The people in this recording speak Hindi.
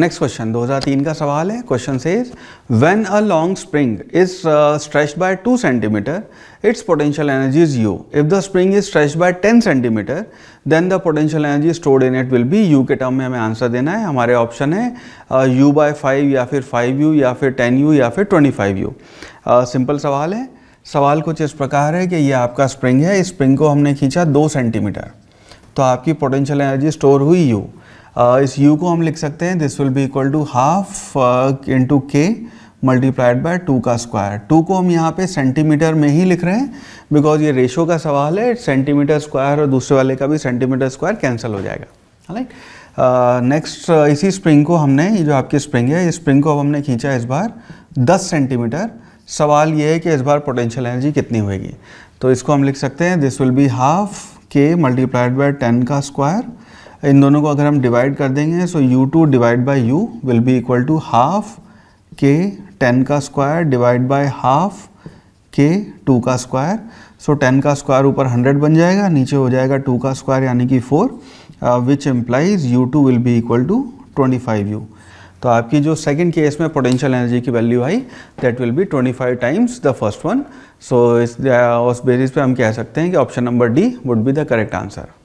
नेक्स्ट क्वेश्चन 2003 का सवाल है question says when a long spring is stretch by 2 centimeter its potential energy is U if the spring is stretch by 10 centimeter then the potential energy stored in it will be U के टर्म में हमें आंसर देना है हमारे ऑप्शन है यू बाय फाइव या फिर फाइव यू या फिर टेन यू या फिर ट्वेंटी फाइव यू सिंपल सवाल है सवाल कुछ इस प्रकार है कि ये आपका स्प्रिंग है इस स्प्रिंग को हमने खींचा दो सेंटीमीटर तो आपकी पोटेंशियल एनर्जी स्टोर हुई यू Uh, इस u को हम लिख सकते हैं this will be equal to half into K multiplied by two का स्क्वायर टू को हम यहाँ पे सेंटीमीटर में ही लिख रहे हैं बिकॉज ये रेशो का सवाल है सेंटीमीटर स्क्वायर और दूसरे वाले का भी सेंटीमीटर स्क्वायर कैंसिल हो जाएगा राइट नेक्स्ट uh, uh, इसी स्प्रिंग को हमने ये जो आपकी स्प्रिंग है इस स्प्रिंग को अब हमने खींचा इस बार 10 सेंटीमीटर सवाल ये है कि इस बार पोटेंशियल एनर्जी कितनी होगी तो इसको हम लिख सकते हैं this will be half K multiplied by ten का स्क्वायर इन दोनों को अगर हम डिवाइड कर देंगे so U two divide by U will be equal to half K ten का square divide by half K two का स्क्वायर सो टेन का स्क्वायर ऊपर हंड्रेड बन जाएगा नीचे हो जाएगा टू का स्क्वायर यानी कि four which implies U two will be equal to twenty five U तो आपकी जो सेकेंड केस में पोटेंशियल एनर्जी की वैल्यू आई that will be 25 times the first one so इस uh, उस बेसिस पे हम कह सकते हैं कि option number D would be the correct answer